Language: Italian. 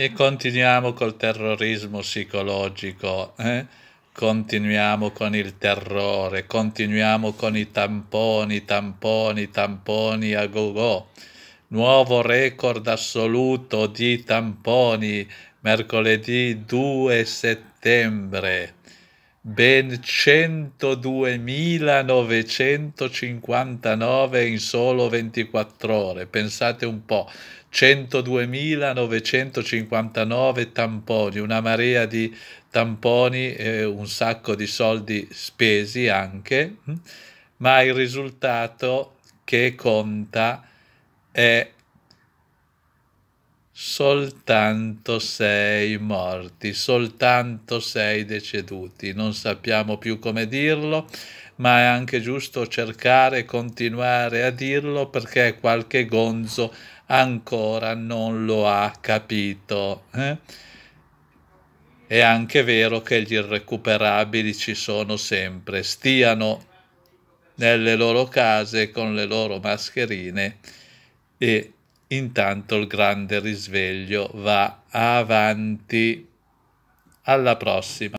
E continuiamo col terrorismo psicologico, eh? continuiamo con il terrore, continuiamo con i tamponi, tamponi, tamponi a go go. Nuovo record assoluto di tamponi mercoledì 2 settembre ben 102.959 in solo 24 ore. Pensate un po', 102.959 tamponi, una marea di tamponi, eh, un sacco di soldi spesi anche, hm? ma il risultato che conta è soltanto sei morti, soltanto sei deceduti. Non sappiamo più come dirlo, ma è anche giusto cercare e continuare a dirlo perché qualche gonzo ancora non lo ha capito. Eh? È anche vero che gli irrecuperabili ci sono sempre, stiano nelle loro case con le loro mascherine e Intanto il grande risveglio va avanti. Alla prossima.